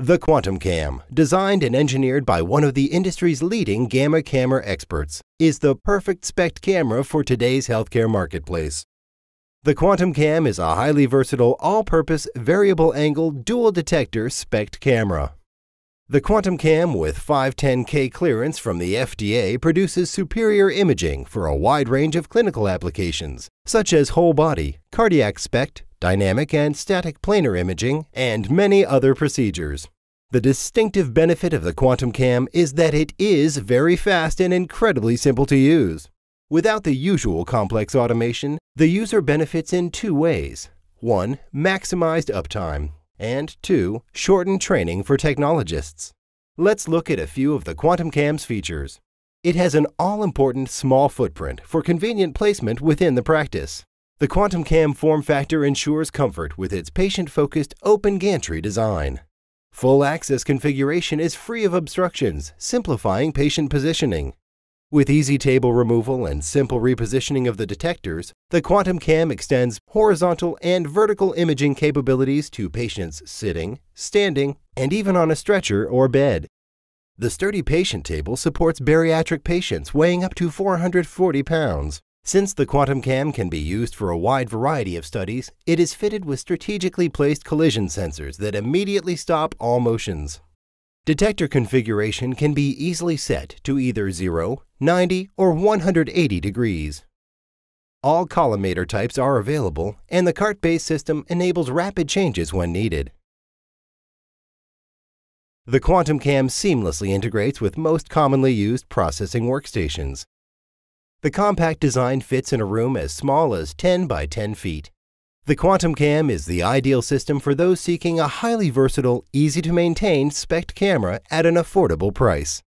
The Quantum Cam, designed and engineered by one of the industry's leading gamma camera experts, is the perfect spec camera for today's healthcare marketplace. The Quantum Cam is a highly versatile, all-purpose, variable-angle, dual-detector spec camera. The Quantum Cam with 510K clearance from the FDA produces superior imaging for a wide range of clinical applications, such as whole body, cardiac SPECT, dynamic and static planar imaging, and many other procedures. The distinctive benefit of the Quantum Cam is that it is very fast and incredibly simple to use. Without the usual complex automation, the user benefits in two ways. 1. Maximized uptime, and 2. Shortened training for technologists. Let's look at a few of the Quantum Cam's features. It has an all-important small footprint for convenient placement within the practice. The Quantum Cam form factor ensures comfort with its patient-focused open gantry design. Full access configuration is free of obstructions, simplifying patient positioning. With easy table removal and simple repositioning of the detectors, the Quantum Cam extends horizontal and vertical imaging capabilities to patients sitting, standing, and even on a stretcher or bed. The sturdy patient table supports bariatric patients weighing up to 440 pounds. Since the quantum cam can be used for a wide variety of studies, it is fitted with strategically placed collision sensors that immediately stop all motions. Detector configuration can be easily set to either 0, 90, or 180 degrees. All collimator types are available, and the cart-based system enables rapid changes when needed. The Quantum Cam seamlessly integrates with most commonly used processing workstations, the compact design fits in a room as small as 10 by 10 feet. The Quantum Cam is the ideal system for those seeking a highly versatile, easy-to-maintain spec camera at an affordable price.